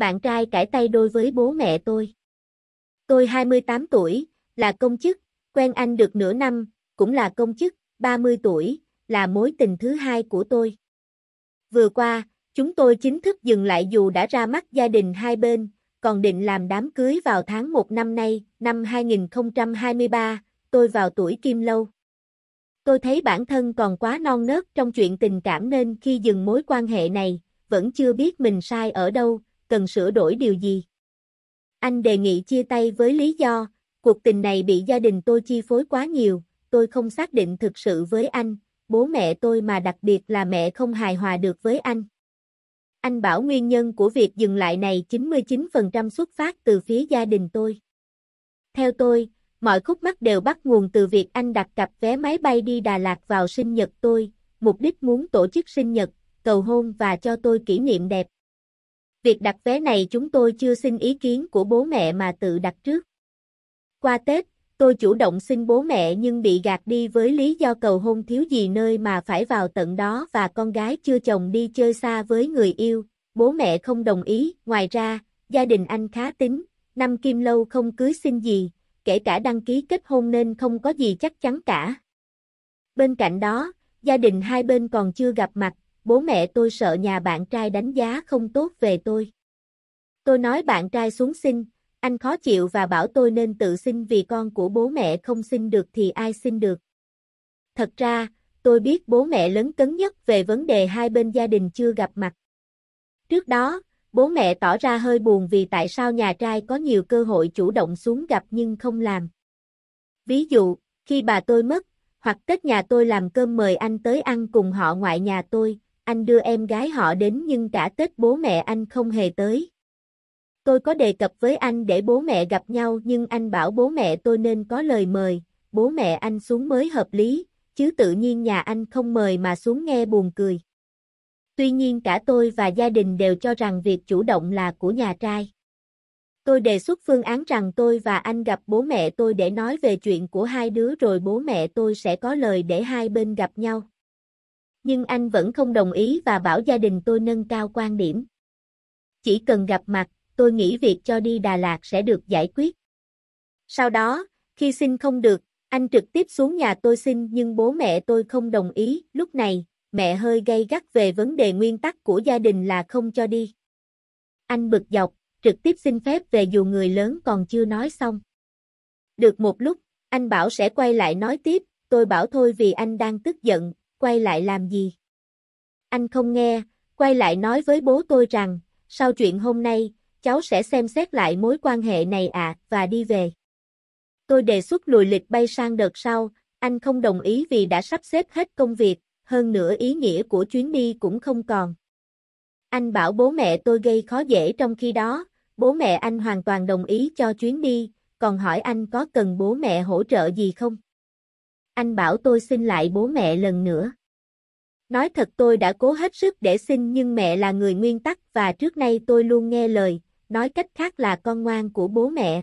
bạn trai cải tay đôi với bố mẹ tôi. Tôi 28 tuổi, là công chức, quen anh được nửa năm, cũng là công chức, 30 tuổi, là mối tình thứ hai của tôi. Vừa qua, chúng tôi chính thức dừng lại dù đã ra mắt gia đình hai bên, còn định làm đám cưới vào tháng 1 năm nay, năm 2023, tôi vào tuổi kim lâu. Tôi thấy bản thân còn quá non nớt trong chuyện tình cảm nên khi dừng mối quan hệ này, vẫn chưa biết mình sai ở đâu, cần sửa đổi điều gì. Anh đề nghị chia tay với lý do, cuộc tình này bị gia đình tôi chi phối quá nhiều, tôi không xác định thực sự với anh, bố mẹ tôi mà đặc biệt là mẹ không hài hòa được với anh. Anh bảo nguyên nhân của việc dừng lại này 99% xuất phát từ phía gia đình tôi. Theo tôi, mọi khúc mắc đều bắt nguồn từ việc anh đặt cặp vé máy bay đi Đà Lạt vào sinh nhật tôi, mục đích muốn tổ chức sinh nhật, cầu hôn và cho tôi kỷ niệm đẹp. Việc đặt vé này chúng tôi chưa xin ý kiến của bố mẹ mà tự đặt trước. Qua Tết, tôi chủ động xin bố mẹ nhưng bị gạt đi với lý do cầu hôn thiếu gì nơi mà phải vào tận đó và con gái chưa chồng đi chơi xa với người yêu, bố mẹ không đồng ý, ngoài ra, gia đình anh khá tính, năm kim lâu không cưới xin gì, kể cả đăng ký kết hôn nên không có gì chắc chắn cả. Bên cạnh đó, gia đình hai bên còn chưa gặp mặt bố mẹ tôi sợ nhà bạn trai đánh giá không tốt về tôi. Tôi nói bạn trai xuống xin, anh khó chịu và bảo tôi nên tự xin vì con của bố mẹ không xin được thì ai xin được. Thật ra, tôi biết bố mẹ lớn cấn nhất về vấn đề hai bên gia đình chưa gặp mặt. Trước đó, bố mẹ tỏ ra hơi buồn vì tại sao nhà trai có nhiều cơ hội chủ động xuống gặp nhưng không làm. Ví dụ, khi bà tôi mất, hoặc Tết nhà tôi làm cơm mời anh tới ăn cùng họ ngoại nhà tôi, anh đưa em gái họ đến nhưng cả Tết bố mẹ anh không hề tới. Tôi có đề cập với anh để bố mẹ gặp nhau nhưng anh bảo bố mẹ tôi nên có lời mời, bố mẹ anh xuống mới hợp lý, chứ tự nhiên nhà anh không mời mà xuống nghe buồn cười. Tuy nhiên cả tôi và gia đình đều cho rằng việc chủ động là của nhà trai. Tôi đề xuất phương án rằng tôi và anh gặp bố mẹ tôi để nói về chuyện của hai đứa rồi bố mẹ tôi sẽ có lời để hai bên gặp nhau nhưng anh vẫn không đồng ý và bảo gia đình tôi nâng cao quan điểm. Chỉ cần gặp mặt, tôi nghĩ việc cho đi Đà Lạt sẽ được giải quyết. Sau đó, khi xin không được, anh trực tiếp xuống nhà tôi xin nhưng bố mẹ tôi không đồng ý, lúc này, mẹ hơi gay gắt về vấn đề nguyên tắc của gia đình là không cho đi. Anh bực dọc, trực tiếp xin phép về dù người lớn còn chưa nói xong. Được một lúc, anh bảo sẽ quay lại nói tiếp, tôi bảo thôi vì anh đang tức giận, quay lại làm gì? Anh không nghe, quay lại nói với bố tôi rằng, sau chuyện hôm nay, cháu sẽ xem xét lại mối quan hệ này ạ, và đi về. Tôi đề xuất lùi lịch bay sang đợt sau, anh không đồng ý vì đã sắp xếp hết công việc, hơn nữa ý nghĩa của chuyến đi cũng không còn. Anh bảo bố mẹ tôi gây khó dễ trong khi đó, bố mẹ anh hoàn toàn đồng ý cho chuyến đi, còn hỏi anh có cần bố mẹ hỗ trợ gì không anh bảo tôi xin lại bố mẹ lần nữa. Nói thật tôi đã cố hết sức để xin nhưng mẹ là người nguyên tắc và trước nay tôi luôn nghe lời, nói cách khác là con ngoan của bố mẹ.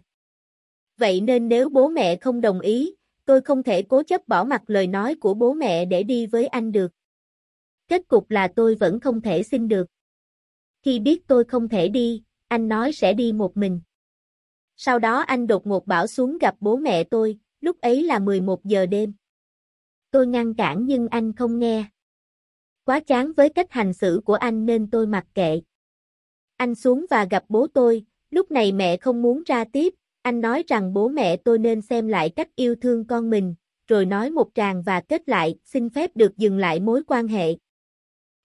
Vậy nên nếu bố mẹ không đồng ý, tôi không thể cố chấp bỏ mặc lời nói của bố mẹ để đi với anh được. Kết cục là tôi vẫn không thể xin được. Khi biết tôi không thể đi, anh nói sẽ đi một mình. Sau đó anh đột ngột bảo xuống gặp bố mẹ tôi, lúc ấy là 11 giờ đêm. Tôi ngăn cản nhưng anh không nghe. Quá chán với cách hành xử của anh nên tôi mặc kệ. Anh xuống và gặp bố tôi, lúc này mẹ không muốn ra tiếp, anh nói rằng bố mẹ tôi nên xem lại cách yêu thương con mình, rồi nói một tràng và kết lại, xin phép được dừng lại mối quan hệ.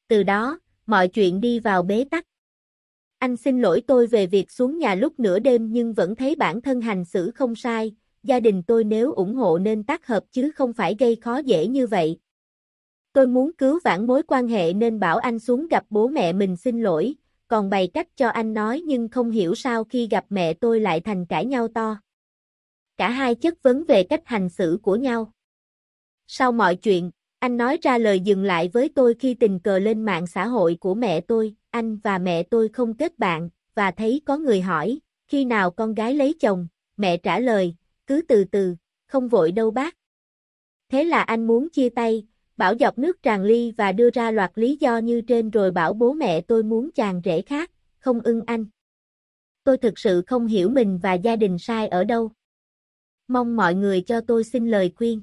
Từ đó, mọi chuyện đi vào bế tắc. Anh xin lỗi tôi về việc xuống nhà lúc nửa đêm nhưng vẫn thấy bản thân hành xử không sai, gia đình tôi nếu ủng hộ nên tác hợp chứ không phải gây khó dễ như vậy. Tôi muốn cứu vãn mối quan hệ nên bảo anh xuống gặp bố mẹ mình xin lỗi, còn bày cách cho anh nói nhưng không hiểu sao khi gặp mẹ tôi lại thành cãi nhau to. Cả hai chất vấn về cách hành xử của nhau. Sau mọi chuyện, anh nói ra lời dừng lại với tôi khi tình cờ lên mạng xã hội của mẹ tôi, anh và mẹ tôi không kết bạn, và thấy có người hỏi, khi nào con gái lấy chồng, mẹ trả lời, cứ từ từ, không vội đâu bác. Thế là anh muốn chia tay, bảo dọc nước tràn ly và đưa ra loạt lý do như trên rồi bảo bố mẹ tôi muốn chàng rể khác, không ưng anh. Tôi thực sự không hiểu mình và gia đình sai ở đâu. Mong mọi người cho tôi xin lời khuyên.